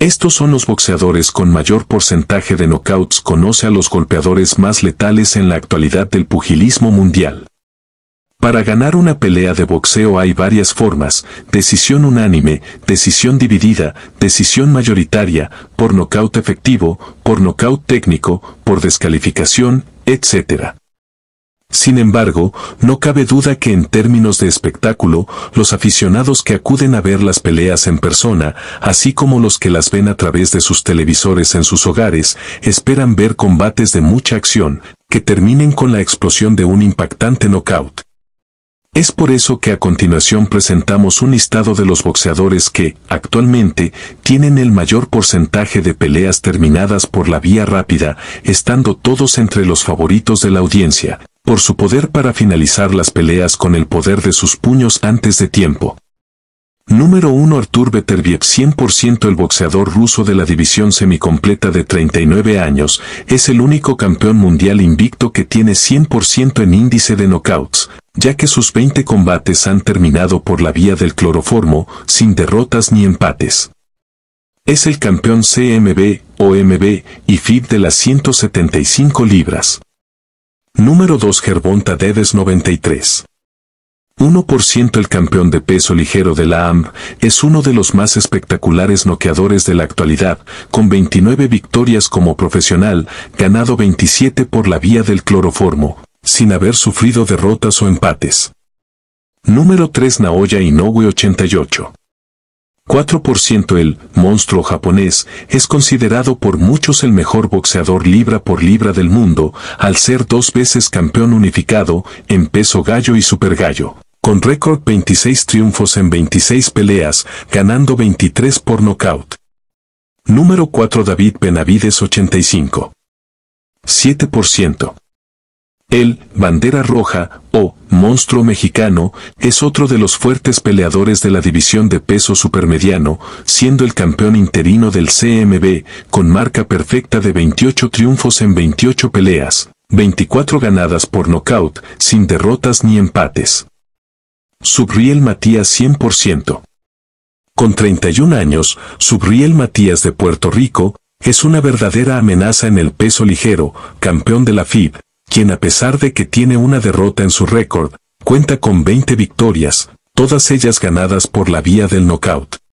Estos son los boxeadores con mayor porcentaje de knockouts conoce a los golpeadores más letales en la actualidad del pugilismo mundial. Para ganar una pelea de boxeo hay varias formas, decisión unánime, decisión dividida, decisión mayoritaria, por nocaut efectivo, por nocaut técnico, por descalificación, etc. Sin embargo, no cabe duda que en términos de espectáculo, los aficionados que acuden a ver las peleas en persona, así como los que las ven a través de sus televisores en sus hogares, esperan ver combates de mucha acción, que terminen con la explosión de un impactante knockout. Es por eso que a continuación presentamos un listado de los boxeadores que, actualmente, tienen el mayor porcentaje de peleas terminadas por la vía rápida, estando todos entre los favoritos de la audiencia, por su poder para finalizar las peleas con el poder de sus puños antes de tiempo. Número 1 Artur Beterbiev 100% el boxeador ruso de la división semicompleta de 39 años, es el único campeón mundial invicto que tiene 100% en índice de knockouts, ya que sus 20 combates han terminado por la vía del cloroformo, sin derrotas ni empates. Es el campeón CMB, OMB y FIB de las 175 libras. Número 2 Gervonta Deves 93. 1% El campeón de peso ligero de la AMB es uno de los más espectaculares noqueadores de la actualidad, con 29 victorias como profesional, ganado 27 por la vía del cloroformo, sin haber sufrido derrotas o empates. Número 3 Naoya Inoue 88. 4% El monstruo japonés es considerado por muchos el mejor boxeador libra por libra del mundo, al ser dos veces campeón unificado en peso gallo y super gallo. Con récord 26 triunfos en 26 peleas, ganando 23 por nocaut. Número 4 David Benavides 85. 7%. El Bandera Roja o Monstruo Mexicano es otro de los fuertes peleadores de la división de peso supermediano, siendo el campeón interino del CMB, con marca perfecta de 28 triunfos en 28 peleas, 24 ganadas por nocaut, sin derrotas ni empates. Subriel Matías 100%. Con 31 años, Subriel Matías de Puerto Rico, es una verdadera amenaza en el peso ligero, campeón de la FIB, quien a pesar de que tiene una derrota en su récord, cuenta con 20 victorias, todas ellas ganadas por la vía del nocaut.